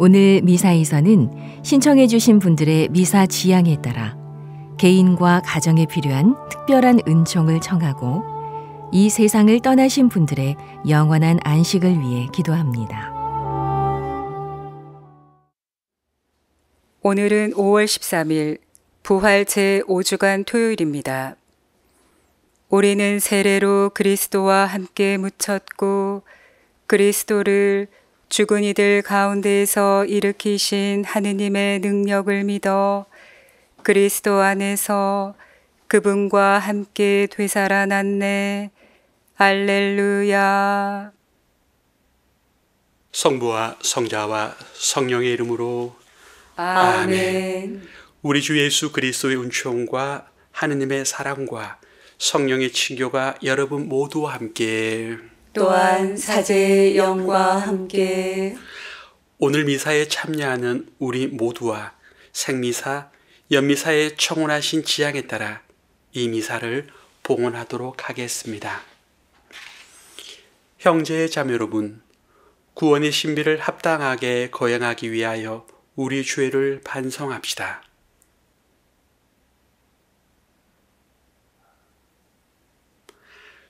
오늘 미사에서는 신청해 주신 분들의 미사 지향에 따라 개인과 가정에 필요한 특별한 은총을 청하고 이 세상을 떠나신 분들의 영원한 안식을 위해 기도합니다. 오늘은 5월 13일 부활 제5주간 토요일입니다. 우리는 세례로 그리스도와 함께 묻혔고 그리스도를 죽은 이들 가운데에서 일으키신 하느님의 능력을 믿어 그리스도 안에서 그분과 함께 되살아났네. 알렐루야. 성부와 성자와 성령의 이름으로 아멘. 우리 주 예수 그리스도의 은총과 하느님의 사랑과 성령의 친교가 여러분 모두와 함께 또한 사제 영과 함께 오늘 미사에 참여하는 우리 모두와 생미사, 연미사에 청혼하신 지향에 따라 이 미사를 봉헌하도록 하겠습니다. 형제 자매 여러분, 구원의 신비를 합당하게 거행하기 위하여 우리 죄를 반성합시다.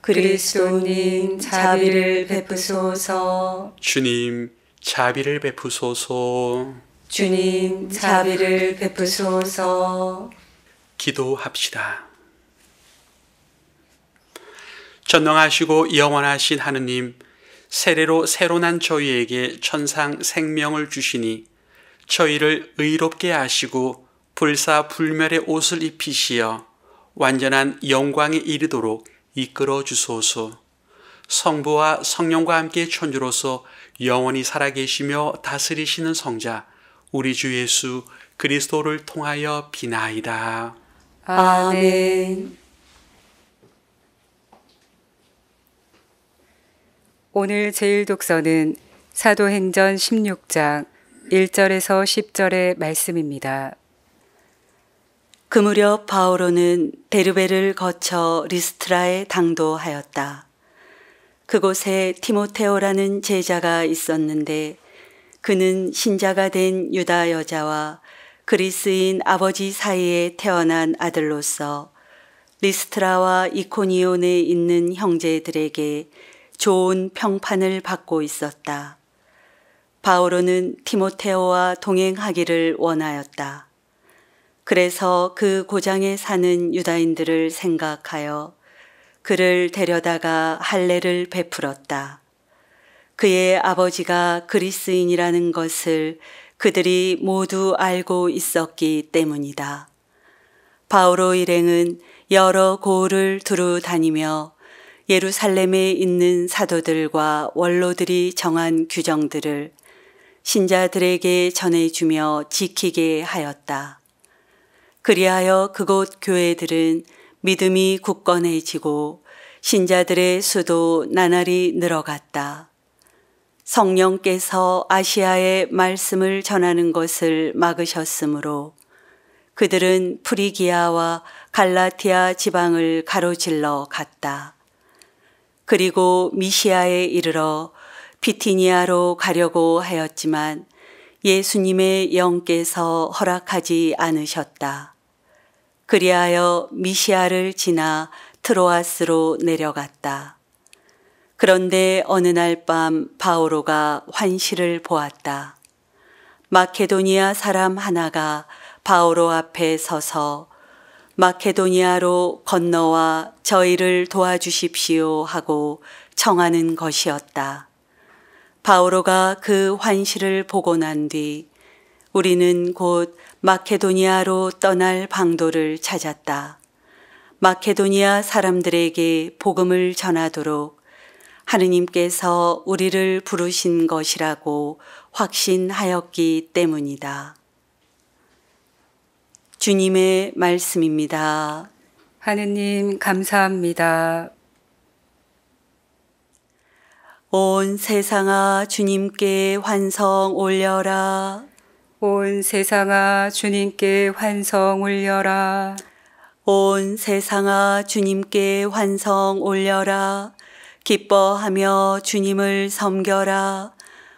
그리스도님 자비를 베푸소서 주님 자비를 베푸소서 주님 자비를 베푸소서 기도합시다 전능하시고 영원하신 하느님 세례로 새로 난 저희에게 천상 생명을 주시니 저희를 의롭게 하시고 불사 불멸의 옷을 입히시어 완전한 영광에 이르도록 이끌어 주소서. 성부와 성령과 함께 천주로서 영원히 살아계시며 다스리시는 성자 우리 주 예수 그리스도를 통하여 비나이다. 아멘. 오늘 제일 독서는 사도행전 16장 1절에서 10절의 말씀입니다. 그 무렵 바오로는 데르베를 거쳐 리스트라에 당도하였다. 그곳에 티모테오라는 제자가 있었는데 그는 신자가 된 유다 여자와 그리스인 아버지 사이에 태어난 아들로서 리스트라와 이코니온에 있는 형제들에게 좋은 평판을 받고 있었다. 바오로는 티모테오와 동행하기를 원하였다. 그래서 그 고장에 사는 유다인들을 생각하여 그를 데려다가 할례를 베풀었다. 그의 아버지가 그리스인이라는 것을 그들이 모두 알고 있었기 때문이다. 바오로 일행은 여러 고을을 두루 다니며 예루살렘에 있는 사도들과 원로들이 정한 규정들을 신자들에게 전해주며 지키게 하였다. 그리하여 그곳 교회들은 믿음이 굳건해지고 신자들의 수도 나날이 늘어갔다. 성령께서 아시아의 말씀을 전하는 것을 막으셨으므로 그들은 프리기아와 갈라티아 지방을 가로질러 갔다. 그리고 미시아에 이르러 비티니아로 가려고 하였지만 예수님의 영께서 허락하지 않으셨다. 그리하여 미시아를 지나 트로아스로 내려갔다. 그런데 어느 날 밤 바오로가 환시를 보았다. 마케도니아 사람 하나가 바오로 앞에 서서 마케도니아로 건너와 저희를 도와주십시오 하고 청하는 것이었다. 바오로가 그 환시를 보고 난 뒤 우리는 곧 마케도니아로 떠날 방도를 찾았다. 마케도니아 사람들에게 복음을 전하도록 하느님께서 우리를 부르신 것이라고 확신하였기 때문이다. 주님의 말씀입니다. 하느님, 감사합니다. 온 세상아 주님께 환성 올려라. 온 세상아 주님께 환성 올려라. 온 세상아 주님께 환성 올려라. 기뻐하며 주님을 섬겨라.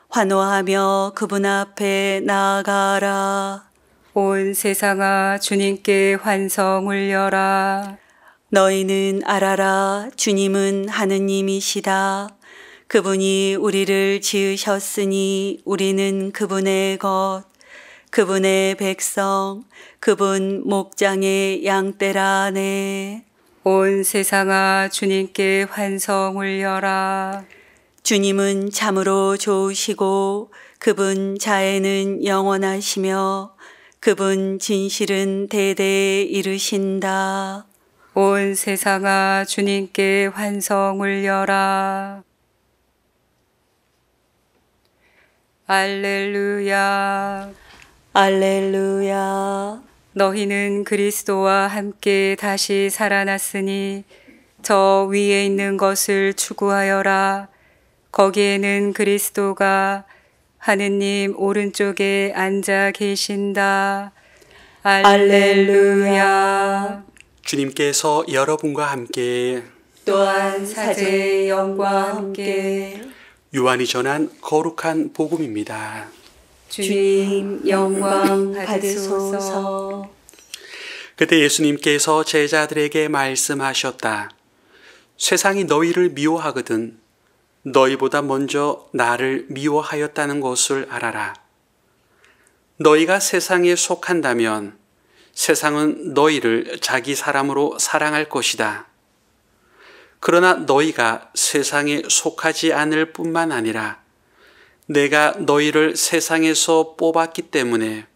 환호하며 그분 앞에 나아가라. 온 세상아 주님께 환성 올려라. 너희는 알아라 주님은 하느님이시다. 그분이 우리를 지으셨으니 우리는 그분의 것, 그분의 백성, 그분 목장의 양떼라네. 온 세상아 주님께 환성 을려라 주님은 참으로 좋으시고 그분 자애는 영원하시며 그분 진실은 대대에 이르신다. 온 세상아 주님께 환성 을려라 알렐루야. 알렐루야. 너희는 그리스도와 함께 다시 살아났으니 저 위에 있는 것을 추구하여라. 거기에는 그리스도가 하느님 오른쪽에 앉아 계신다. 알렐루야. 주님께서 여러분과 함께 또한 사제 영과 함께 요한이 전한 거룩한 복음입니다. 주님 영광 받으소서. 그때 예수님께서 제자들에게 말씀하셨다. 세상이 너희를 미워하거든 너희보다 먼저 나를 미워하였다는 것을 알아라. 너희가 세상에 속한다면 세상은 너희를 자기 사람으로 사랑할 것이다. 그러나 너희가 세상에 속하지 않을 뿐만 아니라 내가 너희를 세상에서 뽑았기 때문에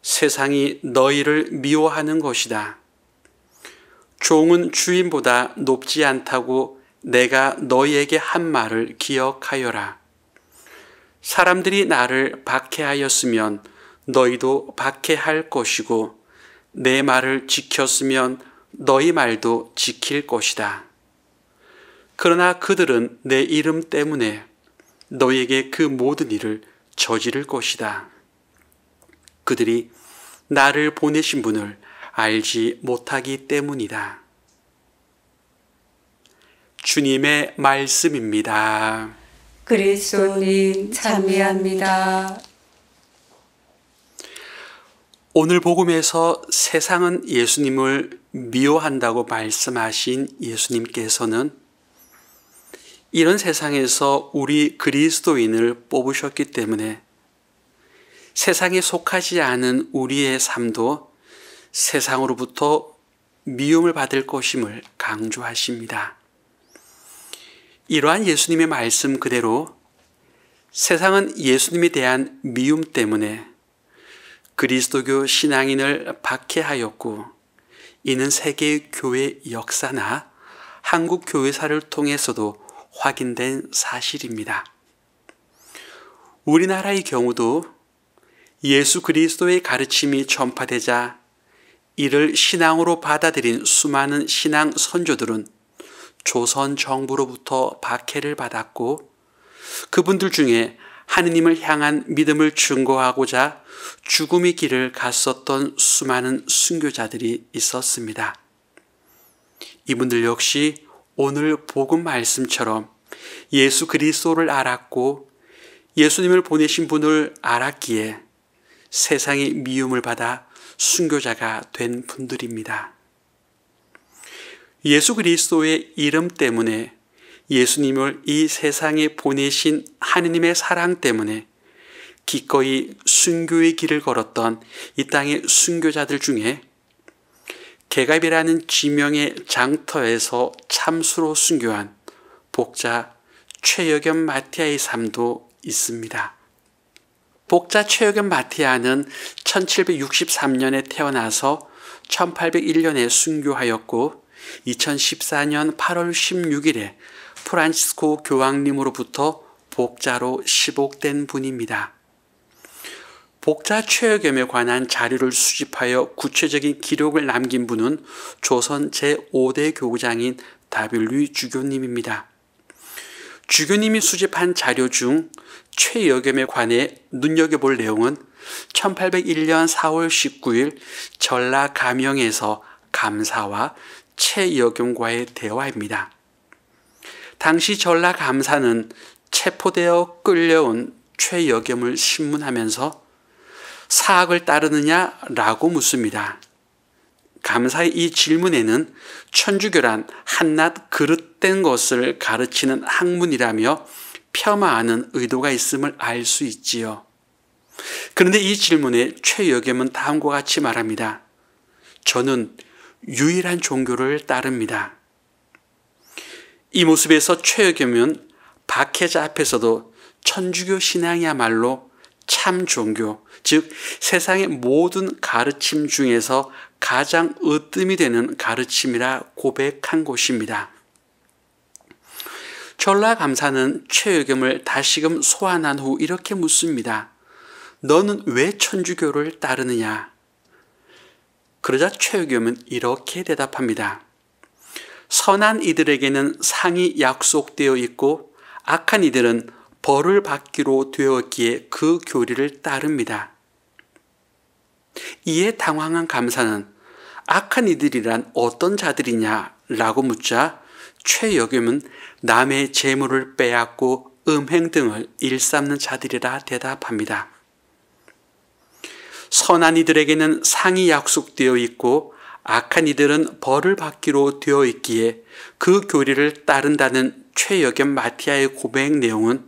세상이 너희를 미워하는 것이다. 종은 주인보다 높지 않다고 내가 너희에게 한 말을 기억하여라. 사람들이 나를 박해하였으면 너희도 박해할 것이고 내 말을 지켰으면 너희 말도 지킬 것이다. 그러나 그들은 내 이름 때문에 너에게 그 모든 일을 저지를 것이다. 그들이 나를 보내신 분을 알지 못하기 때문이다. 주님의 말씀입니다. 그리스도님 찬미합니다. 오늘 복음에서 세상은 예수님을 미워한다고 말씀하신 예수님께서는 이런 세상에서 우리 그리스도인을 뽑으셨기 때문에 세상에 속하지 않은 우리의 삶도 세상으로부터 미움을 받을 것임을 강조하십니다. 이러한 예수님의 말씀 그대로 세상은 예수님에 대한 미움 때문에 그리스도교 신앙인을 박해하였고 이는 세계 교회 역사나 한국 교회사를 통해서도 확인된 사실입니다. 우리나라의 경우도 예수 그리스도의 가르침이 전파되자 이를 신앙으로 받아들인 수많은 신앙 선조들은 조선 정부로부터 박해를 받았고 그분들 중에 하느님을 향한 믿음을 증거하고자 죽음의 길을 갔었던 수많은 순교자들이 있었습니다. 이분들 역시 오늘 복음 말씀처럼 예수 그리스도를 알았고 예수님을 보내신 분을 알았기에 세상의 미움을 받아 순교자가 된 분들입니다. 예수 그리스도의 이름 때문에 예수님을 이 세상에 보내신 하느님의 사랑 때문에 기꺼이 순교의 길을 걸었던 이 땅의 순교자들 중에 개갑이라는 지명의 장터에서 참수로 순교한 복자 최여겸 마티아의 삶도 있습니다. 복자 최여겸 마티아는 1763년에 태어나서 1801년에 순교하였고 2014년 8월 16일에 프란치스코 교황님으로부터 복자로 시복된 분입니다. 복자 최여겸에 관한 자료를 수집하여 구체적인 기록을 남긴 분은 조선 제5대 교장인 구 다빌류 주교님입니다. 주교님이 수집한 자료 중최여겸에 관해 눈여겨볼 내용은 1801년 4월 19일 전라 감영에서 감사와 최여겸과의 대화입니다. 당시 전라 감사는 체포되어 끌려온 최여겸을 신문하면서 사학을 따르느냐라고 묻습니다. 감사의 이 질문에는 천주교란 한낱 그릇된 것을 가르치는 학문이라며 폄하하는 의도가 있음을 알 수 있지요. 그런데 이 질문에 최여겸은 다음과 같이 말합니다. 저는 유일한 종교를 따릅니다. 이 모습에서 최여겸은 박해자 앞에서도 천주교 신앙이야말로 참 종교, 즉 세상의 모든 가르침 중에서 가장 으뜸이 되는 가르침이라 고백한 것입니다 전라감사는 최의겸을 다시금 소환한 후 이렇게 묻습니다. 너는 왜 천주교를 따르느냐? 그러자 최의겸은 이렇게 대답합니다. 선한 이들에게는 상이 약속되어 있고 악한 이들은 벌을 받기로 되었기에 그 교리를 따릅니다. 이에 당황한 감사는 악한 이들이란 어떤 자들이냐라고 묻자 최여겸은 남의 재물을 빼앗고 음행 등을 일삼는 자들이라 대답합니다. 선한 이들에게는 상이 약속되어 있고 악한 이들은 벌을 받기로 되어 있기에 그 교리를 따른다는 최여겸 마티아의 고백 내용은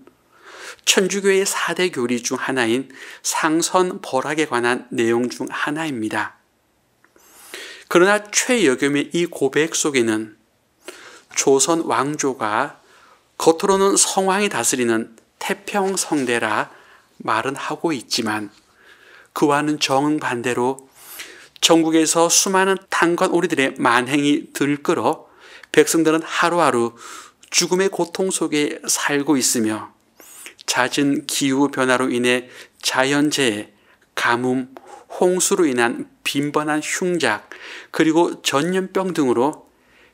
천주교의 4대 교리 중 하나인 상선 벌락에 관한 내용 중 하나입니다. 그러나 최여겸의 이 고백 속에는 조선 왕조가 겉으로는 성왕이 다스리는 태평성대라 말은 하고 있지만 그와는 정반대로 전국에서 수많은 탄관 오리들의 만행이 들끓어 백성들은 하루하루 죽음의 고통 속에 살고 있으며 잦은 기후 변화로 인해 자연재해, 가뭄, 홍수로 인한 빈번한 흉작, 그리고 전염병 등으로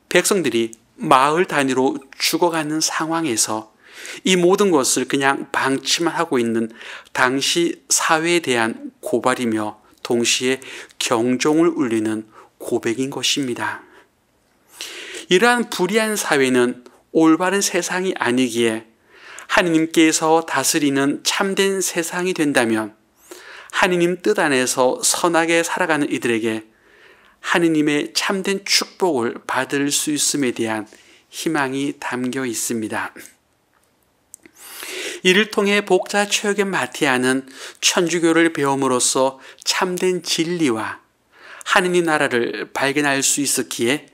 백성들이 마을 단위로 죽어가는 상황에서 이 모든 것을 그냥 방치만 하고 있는 당시 사회에 대한 고발이며 동시에 경종을 울리는 고백인 것입니다. 이러한 불의한 사회는 올바른 세상이 아니기에 하느님께서 다스리는 참된 세상이 된다면 하느님 뜻 안에서 선하게 살아가는 이들에게 하느님의 참된 축복을 받을 수 있음에 대한 희망이 담겨 있습니다. 이를 통해 복자 최역의 마티아는 천주교를 배움으로써 참된 진리와 하느님 나라를 발견할 수 있었기에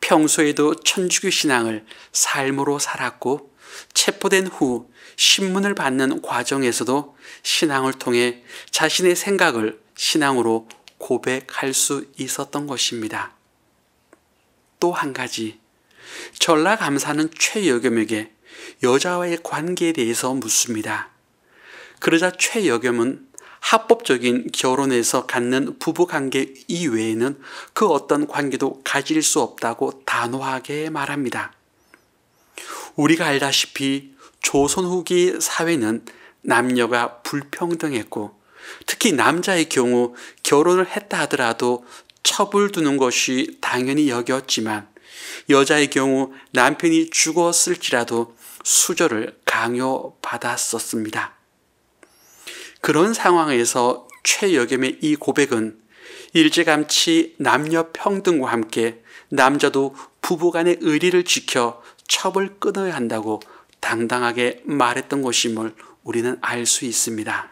평소에도 천주교 신앙을 삶으로 살았고 체포된 후 신문을 받는 과정에서도 신앙을 통해 자신의 생각을 신앙으로 고백할 수 있었던 것입니다. 또 한 가지, 전라감사는 최여겸에게 여자와의 관계에 대해서 묻습니다. 그러자 최여겸은 합법적인 결혼에서 갖는 부부관계 이외에는 그 어떤 관계도 가질 수 없다고 단호하게 말합니다. 우리가 알다시피 조선 후기 사회는 남녀가 불평등했고 특히 남자의 경우 결혼을 했다 하더라도 처벌 두는 것이 당연히 여겼지만 여자의 경우 남편이 죽었을지라도 수저를 강요받았었습니다. 그런 상황에서 최여겸의 이 고백은 일찌감치 남녀 평등과 함께 남자도 부부간의 의리를 지켜 첩을 끊어야 한다고 당당하게 말했던 것임을 우리는 알 수 있습니다.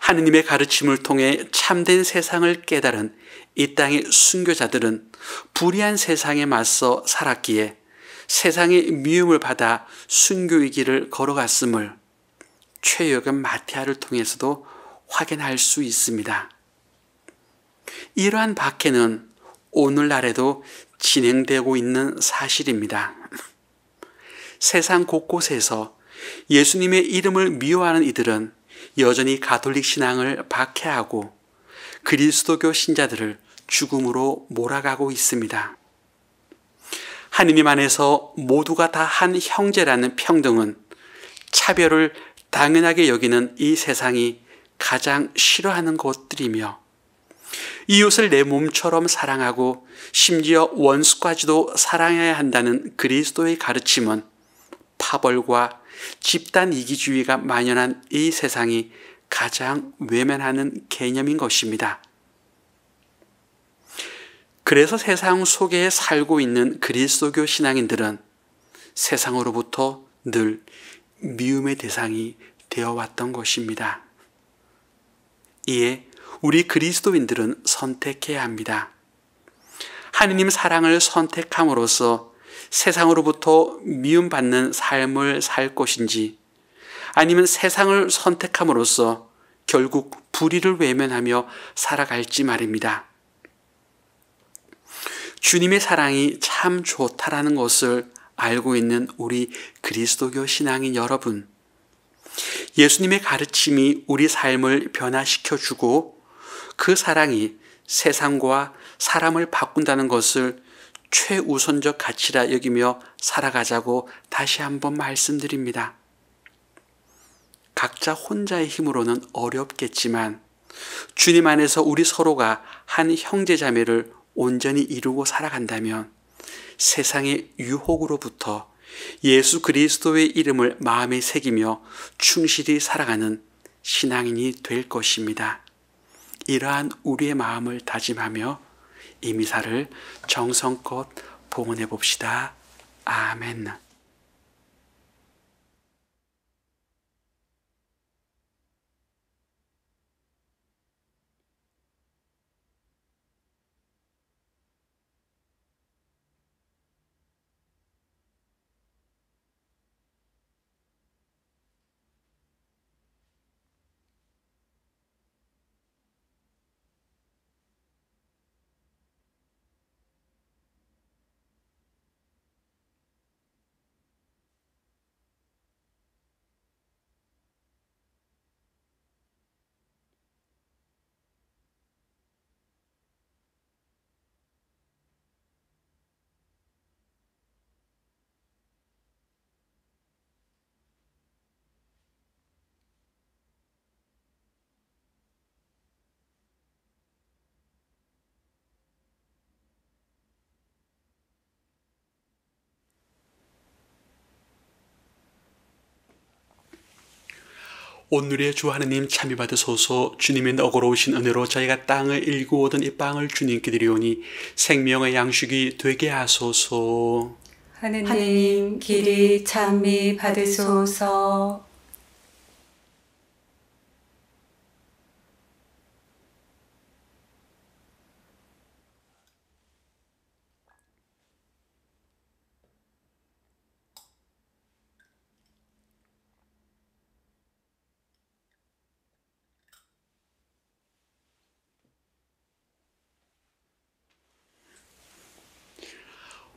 하느님의 가르침을 통해 참된 세상을 깨달은 이 땅의 순교자들은 불의한 세상에 맞서 살았기에 세상의 미움을 받아 순교의 길을 걸어갔음을 최여금 마티아를 통해서도 확인할 수 있습니다. 이러한 박해는 오늘날에도 진행되고 있는 사실입니다. 세상 곳곳에서 예수님의 이름을 미워하는 이들은 여전히 가톨릭 신앙을 박해하고 그리스도교 신자들을 죽음으로 몰아가고 있습니다. 하느님 안에서 모두가 다 한 형제라는 평등은 차별을 당연하게 여기는 이 세상이 가장 싫어하는 것들이며 이웃을 내 몸처럼 사랑하고 심지어 원수까지도 사랑해야 한다는 그리스도의 가르침은 파벌과 집단 이기주의가 만연한 이 세상이 가장 외면하는 개념인 것입니다. 그래서 세상 속에 살고 있는 그리스도교 신앙인들은 세상으로부터 늘 미움의 대상이 되어 왔던 것입니다. 이에 우리 그리스도인들은 선택해야 합니다. 하느님 사랑을 선택함으로써 세상으로부터 미움받는 삶을 살 것인지 아니면 세상을 선택함으로써 결국 불의를 외면하며 살아갈지 말입니다. 주님의 사랑이 참 좋다라는 것을 알고 있는 우리 그리스도교 신앙인 여러분. 예수님의 가르침이 우리 삶을 변화시켜주고 그 사랑이 세상과 사람을 바꾼다는 것을 최우선적 가치라 여기며 살아가자고 다시 한번 말씀드립니다. 각자 혼자의 힘으로는 어렵겠지만 주님 안에서 우리 서로가 한 형제 자매를 온전히 이루고 살아간다면 세상의 유혹으로부터 예수 그리스도의 이름을 마음에 새기며 충실히 살아가는 신앙인이 될 것입니다. 이러한 우리의 마음을 다짐하며 이 미사를 정성껏 봉헌해 봅시다. 아멘. 온누리의 주 하느님 참이 받으소서 주님의 너그러우신 은혜로 저희가 땅을 일구 오던 이 빵을 주님께 드리오니 생명의 양식이 되게 하소서 하느님 길이 참미 받으소서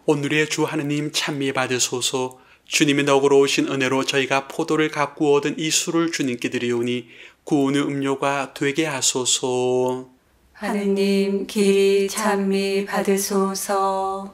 오늘의 주 하느님 찬미 받으소서 주님의 덕으로 오신 은혜로 저희가 포도를 갖고 얻은 이 술을 주님께 드리오니 구운의 음료가 되게 하소서 하느님 길이 찬미 받으소서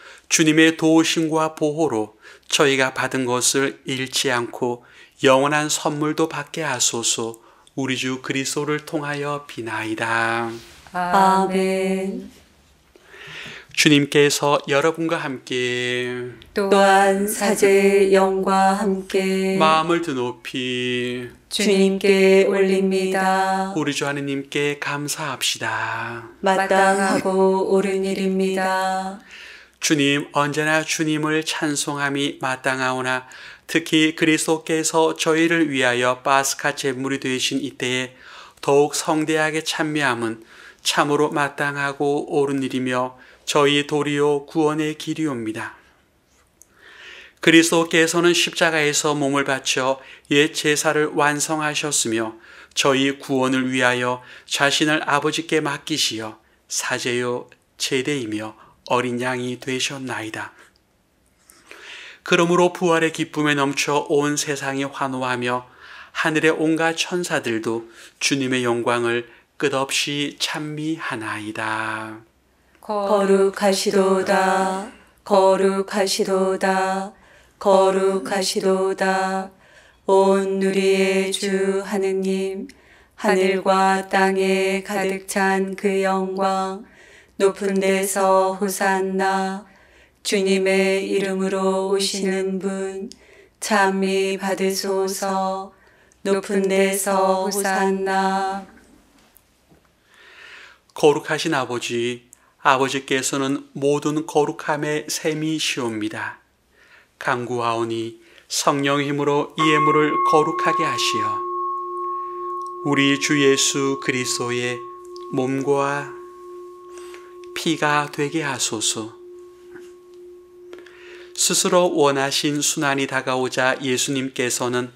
주님의 도우심과 보호로 저희가 받은 것을 잃지 않고 영원한 선물도 받게 하소서 우리 주 그리스도를 통하여 비나이다. 아멘. 주님께서 여러분과 함께 또한 사제 영과 함께 마음을 드높이 주님께 올립니다. 우리 주 하느님께 감사합시다. 마땅하고 옳은 일입니다. 주님 언제나 주님을 찬송함이 마땅하오나 특히 그리스도께서 저희를 위하여 바스카 제물이 되신 이때에 더욱 성대하게 찬미함은 참으로 마땅하고 옳은 일이며 저희 도리요 구원의 길이옵니다. 그리스도께서는 십자가에서 몸을 바쳐 옛 제사를 완성하셨으며 저희 구원을 위하여 자신을 아버지께 맡기시어 사제요 제대이며 어린 양이 되셨나이다. 그러므로 부활의 기쁨에 넘쳐 온 세상이 환호하며 하늘의 온갖 천사들도 주님의 영광을 끝없이 찬미하나이다. 거룩하시도다, 거룩하시도다, 거룩하시도다. 온 누리의 주 하느님, 하늘과 땅에 가득 찬 그 영광, 높은 데서 호산나 주님의 이름으로 오시는 분 찬미 받으소서 높은 데서 호산나 거룩하신 아버지 아버지께서는 모든 거룩함의 셈이시옵니다. 강구하오니 성령 힘으로 이 예물을 거룩하게 하시어 우리 주 예수 그리스도의 몸과 피가 되게 하소서. 스스로 원하신 순환이 다가오자 예수님께서는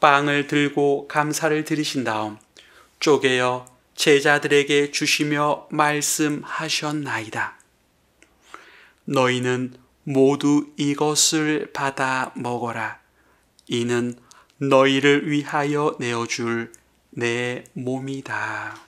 빵을 들고 감사를 드리신 다음 쪼개어 제자들에게 주시며 말씀하셨나이다. 너희는 모두 이것을 받아 먹어라. 이는 너희를 위하여 내어줄 내 몸이다.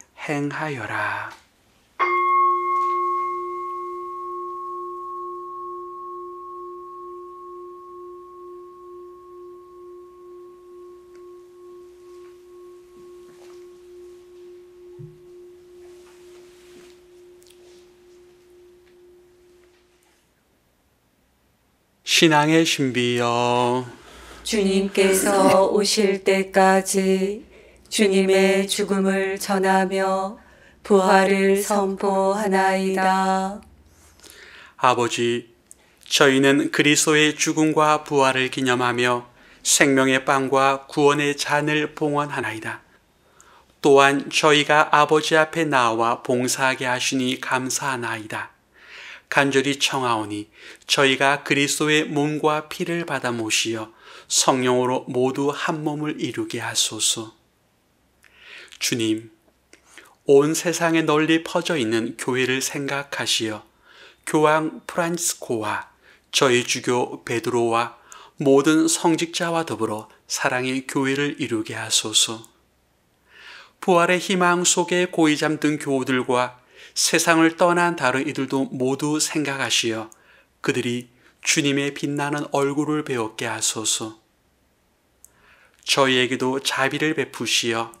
행하여라. 신앙의 신비여 주님께서 오실 때까지 주님의 죽음을 전하며 부활을 선포하나이다. 아버지, 저희는 그리스도의 죽음과 부활을 기념하며 생명의 빵과 구원의 잔을 봉헌하나이다. 또한 저희가 아버지 앞에 나와 봉사하게 하시니 감사하나이다. 간절히 청하오니 저희가 그리스도의 몸과 피를 받아 모시어 성령으로 모두 한 몸을 이루게 하소서. 주님, 온 세상에 널리 퍼져 있는 교회를 생각하시어 교황 프란치스코와 저희 주교 베드로와 모든 성직자와 더불어 사랑의 교회를 이루게 하소서. 부활의 희망 속에 고이 잠든 교우들과 세상을 떠난 다른 이들도 모두 생각하시어 그들이 주님의 빛나는 얼굴을 배웠게 하소서. 저희에게도 자비를 베푸시어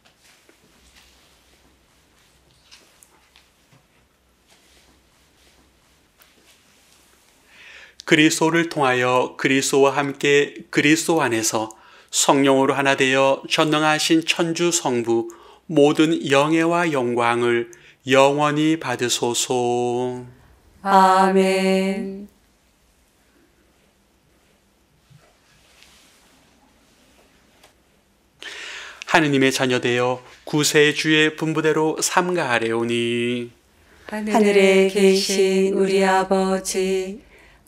그리스도를 통하여 그리스도와 함께 그리스도 안에서 성령으로 하나 되어 전능하신 천주 성부 모든 영예와 영광을 영원히 받으소서. 아멘. 하느님의 자녀되어 구세주의 분부대로 삼가하려오니 하늘에 계신 우리 아버지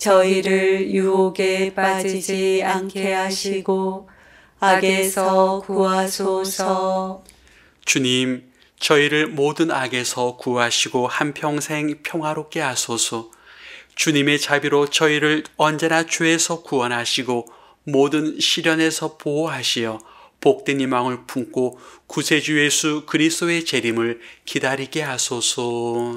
저희를 유혹에 빠지지 않게 하시고 악에서 구하소서. 주님, 저희를 모든 악에서 구하시고 한평생 평화롭게 하소서. 주님의 자비로 저희를 언제나 죄에서 구원하시고 모든 시련에서 보호하시어 복된 희망을 품고 구세주 예수 그리스도의 재림을 기다리게 하소서.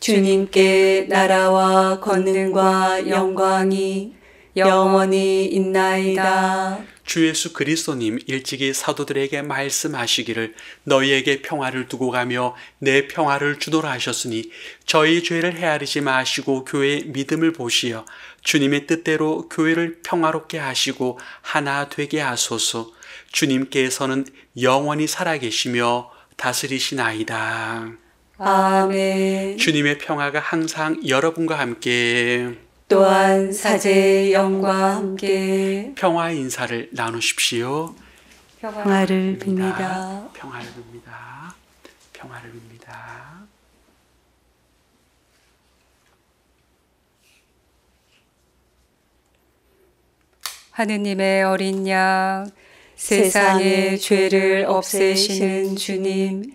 주님께 나라와 권능과 영광이 영원히 있나이다. 주 예수 그리스도님 일찍이 사도들에게 말씀하시기를 너희에게 평화를 두고 가며 내 평화를 주노라 하셨으니 저희 죄를 헤아리지 마시고 교회의 믿음을 보시어 주님의 뜻대로 교회를 평화롭게 하시고 하나 되게 하소서 주님께서는 영원히 살아계시며 다스리시나이다. 아멘. 주님의 평화가 항상 여러분과 함께 또한 사제 영과 함께 평화 인사를 나누십시오. 평화를 빕니다. 평화를 빕니다. 평화를 빕니다. 하느님의 어린 양 세상의 죄를 없애시는 주님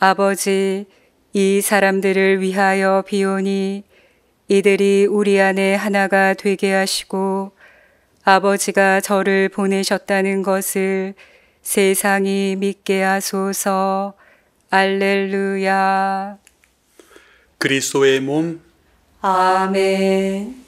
아버지, 이 사람들을 위하여 비오니 이들이 우리 안에 하나가 되게 하시고 아버지가 저를 보내셨다는 것을 세상이 믿게 하소서. 알렐루야. 그리스도의 몸. 아멘.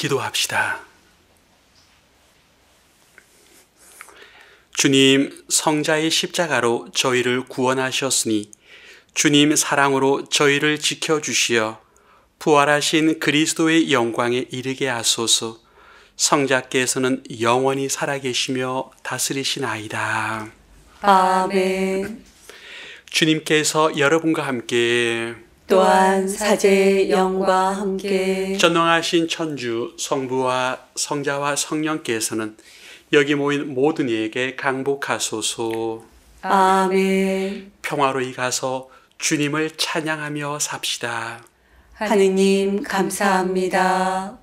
기도합시다. 주님, 성자의 십자가로 저희를 구원하셨으니 주님 사랑으로 저희를 지켜주시어 부활하신 그리스도의 영광에 이르게 하소서 성자께서는 영원히 살아계시며 다스리시나이다. 아멘. 주님께서 여러분과 함께 또한 사제 영과 함께 전능하신 천주 성부와 성자와 성령께서는 여기 모인 모든 이에게 강복하소서. 아멘. 평화로이 가서 주님을 찬양하며 삽시다. 하느님 감사합니다.